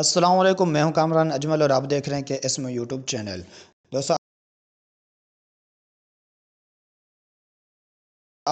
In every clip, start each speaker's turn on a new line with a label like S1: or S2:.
S1: असलम मैं हूं कामरान अजमल और आप देख रहे हैं कि इसमें यूट्यूब चैनल दोस्तों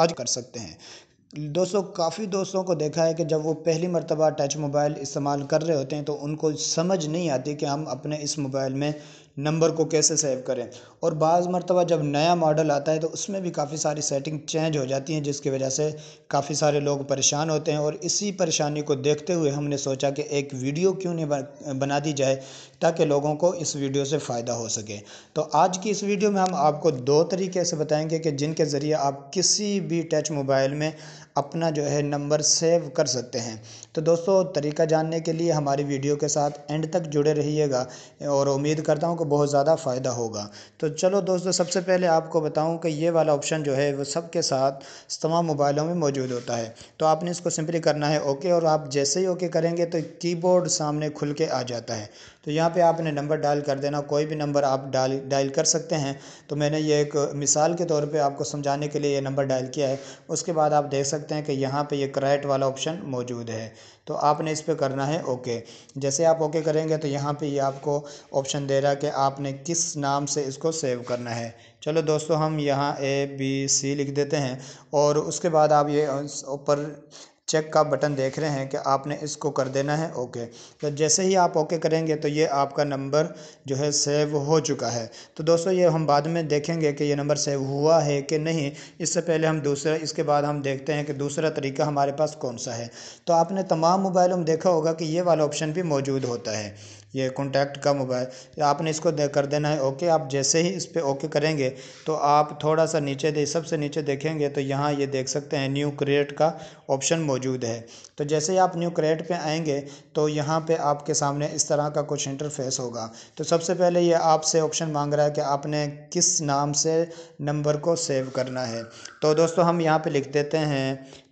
S1: आज कर सकते हैं दोस्तों काफ़ी दोस्तों को देखा है कि जब वो पहली मरतबा टच मोबाइल इस्तेमाल कर रहे होते हैं तो उनको समझ नहीं आती कि हम अपने इस मोबाइल में नंबर को कैसे सेव करें और बाज़ मरतबा जब नया मॉडल आता है तो उसमें भी काफ़ी सारी सेटिंग चेंज हो जाती हैं जिसकी वजह से काफ़ी सारे लोग परेशान होते हैं और इसी परेशानी को देखते हुए हमने सोचा कि एक वीडियो क्यों नहीं बना दी जाए ताकि लोगों को इस वीडियो से फ़ायदा हो सके तो आज की इस वीडियो में हम आपको दो तरीके से बताएँगे कि जिनके ज़रिए आप किसी भी टच मोबाइल में अपना जो है नंबर सेव कर सकते हैं तो दोस्तों तरीका जानने के लिए हमारी वीडियो के साथ एंड तक जुड़े रहिएगा और उम्मीद करता हूँ कि बहुत ज़्यादा फ़ायदा होगा तो चलो दोस्तों सबसे पहले आपको बताऊं कि ये वाला ऑप्शन जो है वो सबके साथ तमाम मोबाइलों में मौजूद होता है तो आपने इसको सिंपली करना है ओके और आप जैसे ही ओके करेंगे तो कीबोर्ड सामने खुल के आ जाता है तो यहाँ पे आपने नंबर डायल कर देना कोई भी नंबर आप डाल डायल कर सकते हैं तो मैंने ये एक मिसाल के तौर पे आपको समझाने के लिए ये नंबर डायल किया है उसके बाद आप देख सकते हैं कि यहाँ पे ये क्राइट वाला ऑप्शन मौजूद है तो आपने इस पर करना है ओके जैसे आप ओके करेंगे तो यहाँ पे ये आपको ऑप्शन दे रहा है कि आपने किस नाम से इसको सेव करना है चलो दोस्तों हम यहाँ ए बी सी लिख देते हैं और उसके बाद आप ये ऊपर चेक का बटन देख रहे हैं कि आपने इसको कर देना है ओके तो जैसे ही आप ओके करेंगे तो ये आपका नंबर जो है सेव हो चुका है तो दोस्तों ये हम बाद में देखेंगे कि ये नंबर सेव हुआ है कि नहीं इससे पहले हम दूसरा इसके बाद हम देखते हैं कि दूसरा तरीका हमारे पास कौन सा है तो आपने तमाम मोबाइलों में देखा होगा कि ये वाला ऑप्शन भी मौजूद होता है ये कॉन्टैक्ट का मोबाइल आपने इसको दे कर देना है ओके आप जैसे ही इस पर ओके करेंगे तो आप थोड़ा सा नीचे दे सबसे नीचे देखेंगे तो यहाँ ये देख सकते हैं न्यू क्रिएट का ऑप्शन मौजूद है तो जैसे ही आप न्यू क्रेट पे आएंगे तो यहाँ पे आपके सामने इस तरह का कुछ इंटरफेस होगा तो सबसे पहले ये आपसे ऑप्शन मांग रहा है कि आपने किस नाम से नंबर को सेव करना है तो दोस्तों हम यहाँ पे लिख देते हैं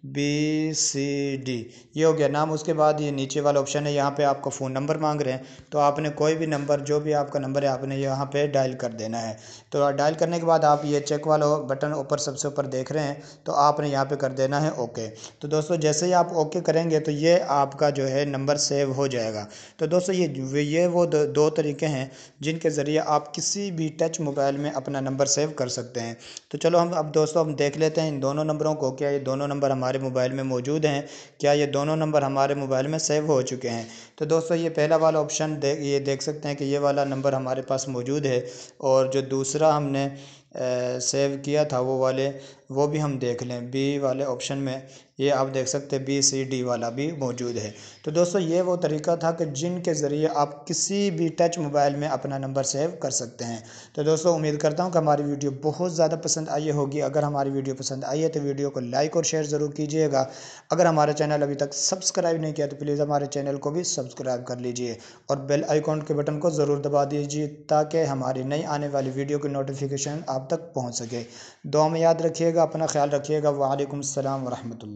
S1: बी सी डी ये हो गया नाम उसके बाद ये नीचे वाला ऑप्शन है यहाँ पे आपको फ़ोन नंबर मांग रहे हैं तो आपने कोई भी नंबर जो भी आपका नंबर है आपने यहाँ पे डायल कर देना है तो डायल करने के बाद आप ये चेक वाला बटन ऊपर सबसे ऊपर देख रहे हैं तो आपने यहाँ पे कर देना है ओके तो दोस्तों जैसे ही आप ओके करेंगे तो ये आपका जो है नंबर सेव हो जाएगा तो दोस्तों ये ये वो दो, दो तरीके हैं जिनके ज़रिए आप किसी भी टच मोबाइल में अपना नंबर सेव कर सकते हैं तो चलो हम अब दोस्तों हम देख लेते हैं इन दोनों नंबरों को क्या ये दोनों नंबर हमारे हमारे मोबाइल में मौजूद हैं क्या ये दोनों नंबर हमारे मोबाइल में सेव हो चुके हैं तो दोस्तों ये पहला वाला ऑप्शन दे ये देख सकते हैं कि ये वाला नंबर हमारे पास मौजूद है और जो दूसरा हमने सेव किया था वो वाले वो भी हम देख लें बी वाले ऑप्शन में ये आप देख सकते हैं बी सी डी वाला भी मौजूद है तो दोस्तों ये वो तरीका था कि जिनके ज़रिए आप किसी भी टच मोबाइल में अपना नंबर सेव कर सकते हैं तो दोस्तों उम्मीद करता हूँ कि हमारी वीडियो बहुत ज़्यादा पसंद आई होगी अगर हमारी वीडियो पसंद आई है तो वीडियो को लाइक और शेयर ज़रूर कीजिएगा अगर हमारा चैनल अभी तक सब्सक्राइब नहीं किया तो प्लीज़ हमारे चैनल को भी सब्सक्राइब कर लीजिए और बेल आइकॉन के बटन को ज़रूर दबा दीजिए ताकि हमारी नई आने वाली वीडियो की नोटिफिकेशन आप तक पहुँच सके दुआ में याद रखिएगा अपना ख्याल रखिएगा वालेकुम सलाम वरहमतुल्ला